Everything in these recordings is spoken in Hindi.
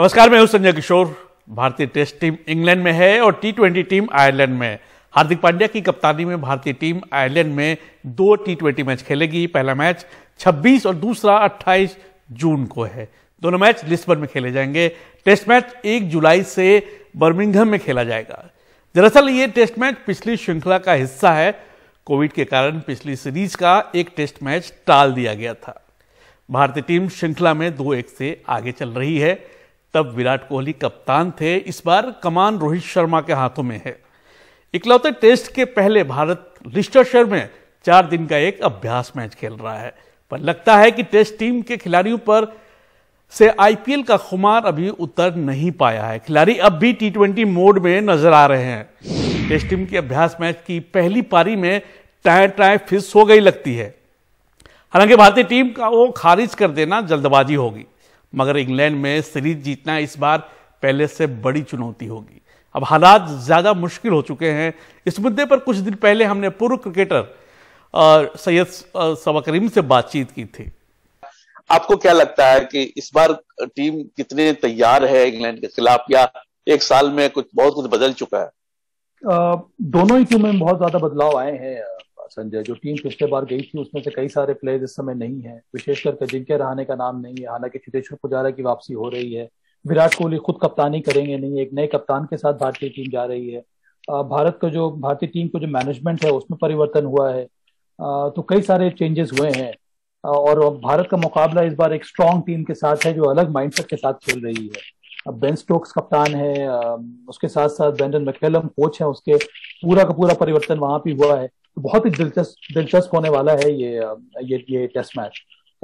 नमस्कार मैं हूं संजय किशोर भारतीय टेस्ट टीम इंग्लैंड में है और टी ट्वेंटी टीम आयरलैंड में हार्दिक पांड्या की कप्तानी में भारतीय टीम आयरलैंड में दो टी ट्वेंटी मैच खेलेगी पहला मैच 26 और दूसरा 28 जून को है दोनों मैच लिस्बन में खेले जाएंगे टेस्ट मैच 1 जुलाई से बर्मिंगहम में खेला जाएगा दरअसल ये टेस्ट मैच पिछली श्रृंखला का हिस्सा है कोविड के कारण पिछली सीरीज का एक टेस्ट मैच टाल दिया गया था भारतीय टीम श्रृंखला में दो एक से आगे चल रही है तब विराट कोहली कप्तान थे इस बार कमान रोहित शर्मा के हाथों में है इकलौते टेस्ट के पहले भारत लिस्टरशर में चार दिन का एक अभ्यास मैच खेल रहा है पर लगता है कि टेस्ट टीम के खिलाड़ियों पर से आईपीएल का खुमार अभी उतर नहीं पाया है खिलाड़ी अब भी टी ट्वेंटी मोड में नजर आ रहे हैं टेस्ट टीम के अभ्यास मैच की पहली पारी में टाए टाए फिस हो गई लगती है हालांकि भारतीय टीम का वो खारिज कर देना जल्दबाजी होगी मगर इंग्लैंड में सीरीज जीतना इस बार पहले से बड़ी चुनौती होगी अब हालात ज़्यादा मुश्किल हो चुके हैं इस मुद्दे पर कुछ दिन पहले हमने पूर्व क्रिकेटर सैयद सबा से बातचीत की थी आपको क्या लगता है कि इस बार टीम कितने तैयार है इंग्लैंड के खिलाफ या एक साल में कुछ बहुत कुछ बदल चुका है आ, दोनों ही टीमों में बहुत ज्यादा बदलाव आए हैं संजय जो टीम पिछले बार गई थी उसमें से कई सारे प्लेयर इस समय नहीं है विशेषकर करके तो जिनके रहने का नाम नहीं है हालांकि चितेश्वर पुजारा की वापसी हो रही है विराट कोहली खुद कप्तानी करेंगे नहीं एक नए कप्तान के साथ भारतीय टीम जा रही है भारत का जो भारतीय टीम को जो मैनेजमेंट है उसमें परिवर्तन हुआ है तो कई सारे चेंजेस हुए हैं और भारत का मुकाबला इस बार एक स्ट्रांग टीम के साथ है जो अलग माइंडसेट के साथ खेल रही है बेन स्टोक्स कप्तान है उसके साथ साथ ब्रेंडन मैकेलम कोच है उसके पूरा का पूरा परिवर्तन वहां भी हुआ है बहुत ही दिलचस्प दिलचस्प होने वाला है ये ये ये टेस्ट मैच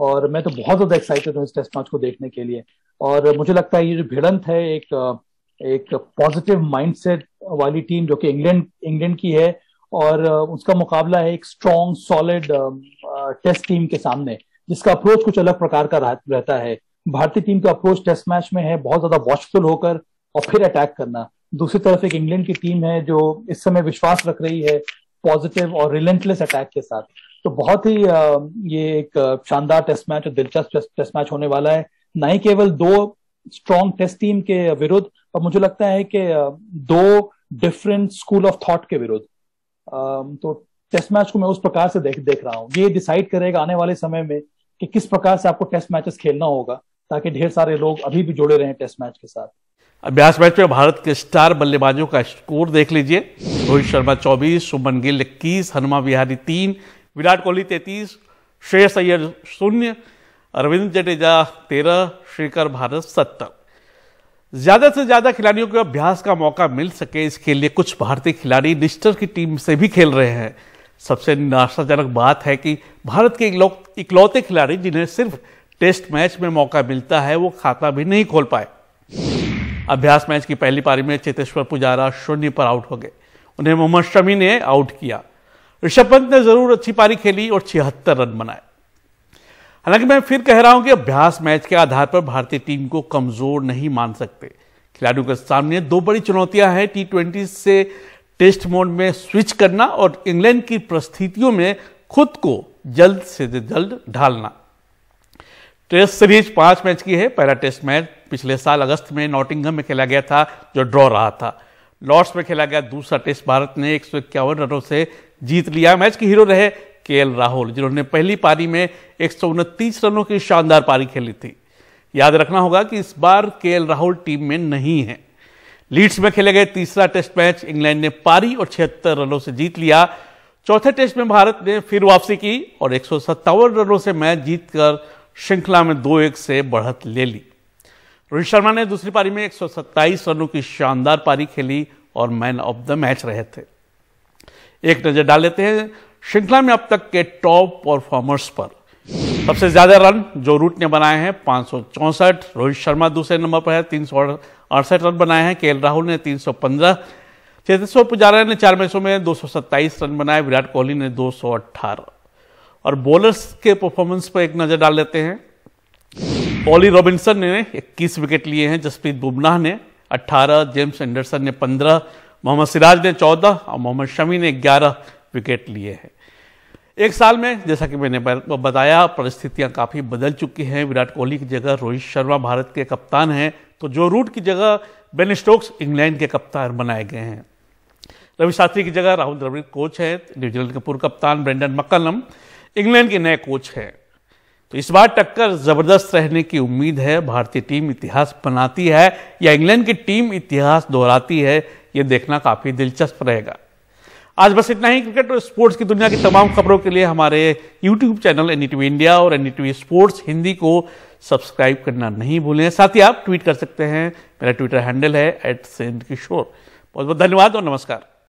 और मैं तो बहुत ज्यादा एक्साइटेड हूँ इस टेस्ट मैच को देखने के लिए और मुझे लगता है ये जो भिड़ंत है एक एक पॉजिटिव माइंडसेट वाली टीम जो कि इंग्लैंड इंग्लैंड की है और उसका मुकाबला है एक स्ट्रॉन्ग सॉलिड टेस्ट टीम के सामने जिसका अप्रोच कुछ अलग प्रकार का रहता है भारतीय टीम का अप्रोच टेस्ट मैच में है बहुत ज्यादा वॉचफुल होकर और फिर अटैक करना दूसरी तरफ एक इंग्लैंड की टीम है जो इस समय विश्वास रख रही है पॉजिटिव और रिलेंटलेस अटैक के साथ तो बहुत ही ये एक शानदार टेस्ट मैच और दिलचस्प टेस्ट मैच होने वाला है न ही केवल दो स्ट्रॉन्ग टेस्ट टीम के विरुद्ध पर मुझे लगता है कि दो डिफरेंट स्कूल ऑफ थॉट के विरुद्ध तो टेस्ट मैच को मैं उस प्रकार से देख देख रहा हूँ ये डिसाइड करेगा आने वाले समय में कि किस प्रकार से आपको टेस्ट मैचेस खेलना होगा ताकि ढेर सारे लोग अभी भी जुड़े रहे टेस्ट मैच के साथ अभ्यास मैच में भारत के स्टार बल्लेबाजों का स्कोर देख लीजिए रोहित शर्मा चौबीस सुमन गिल इक्कीस हनुमा विहारी तीन विराट कोहली तैतीस श्रेयस अय्यर शून्य अरविंद जडेजा तेरह श्रीकर भारत सत्तर ज़्यादा से ज़्यादा खिलाड़ियों को अभ्यास का मौका मिल सके इसके लिए कुछ भारतीय खिलाड़ी निस्टर की टीम से भी खेल रहे हैं सबसे निराशाजनक बात है कि भारत के इकलौते खिलाड़ी जिन्हें सिर्फ टेस्ट मैच में मौका मिलता है वो खाता भी नहीं खोल पाए अभ्यास मैच की पहली पारी में चेतेश्वर पुजारा शून्य पर आउट हो गए उन्हें मोहम्मद शमी ने आउट किया ऋषभ पंत ने जरूर अच्छी पारी खेली और छिहत्तर रन बनाए हालांकि मैं फिर कह रहा हूं कि अभ्यास मैच के आधार पर भारतीय टीम को कमजोर नहीं मान सकते खिलाड़ियों के सामने दो बड़ी चुनौतियां हैं टी ट्वेंटी से टेस्ट मोड में स्विच करना और इंग्लैंड की परिस्थितियों में खुद को जल्द से जल्द ढालना टेस्ट सीरीज पांच मैच की है पहला टेस्ट मैच पिछले साल अगस्त में नॉटिंगहम में खेला गया था जो ड्रॉ रहा था लॉर्ड्स में खेला गया दूसरा टेस्ट भारत ने एक रनों से जीत लिया मैच के हीरो रहे के राहुल जिन्होंने पहली पारी में एक रनों की शानदार पारी खेली थी याद रखना होगा कि इस बार के राहुल टीम में नहीं है लीड्स में खेले गए तीसरा टेस्ट मैच इंग्लैंड ने पारी और छिहत्तर रनों से जीत लिया चौथे टेस्ट में भारत ने फिर वापसी की और एक रनों से मैच जीतकर श्रृंखला में दो एक से बढ़त ले ली रोहित शर्मा ने दूसरी पारी में 127 रनों की शानदार पारी खेली और मैन ऑफ द मैच रहे थे एक नजर डाल लेते हैं श्रृंखला में अब तक के टॉप परफॉर्मर्स पर सबसे ज्यादा रन जो रूट ने बनाए हैं पांच रोहित शर्मा दूसरे नंबर पर है तीन रन बनाए हैं के राहुल ने 315 चेतेश्वर पुजारा ने चार मैचों में 227 रन बनाए विराट कोहली ने 218 और बॉलर्स के परफॉर्मेंस पर एक नजर डाल लेते हैं पॉली रॉबिन्सन ने 21 विकेट लिए हैं जसप्रीत बुमराह ने 18 जेम्स एंडरसन ने 15 मोहम्मद सिराज ने 14 और मोहम्मद शमी ने 11 विकेट लिए हैं एक साल में जैसा कि मैंने बताया परिस्थितियां काफ़ी बदल चुकी हैं विराट कोहली की जगह रोहित शर्मा भारत के कप्तान हैं तो जो रूट की जगह बेन स्टोक्स इंग्लैंड के कप्तान बनाए गए हैं रवि शास्त्री की जगह राहुल द्रविड़ कोच हैं न्यूजीलैंड के पूर्व कप्तान ब्रेंडन मक्कलम इंग्लैंड के नए कोच हैं तो इस बार टक्कर जबरदस्त रहने की उम्मीद है भारतीय टीम इतिहास बनाती है या इंग्लैंड की टीम इतिहास दोहराती है ये देखना काफी दिलचस्प रहेगा आज बस इतना ही क्रिकेट और स्पोर्ट्स की दुनिया की तमाम खबरों के लिए हमारे यूट्यूब चैनल एन इंडिया और एन स्पोर्ट्स हिंदी को सब्सक्राइब करना नहीं भूलें साथ ही आप ट्वीट कर सकते हैं मेरा ट्विटर हैंडल है एट सेंट किशोर बहुत बहुत धन्यवाद और नमस्कार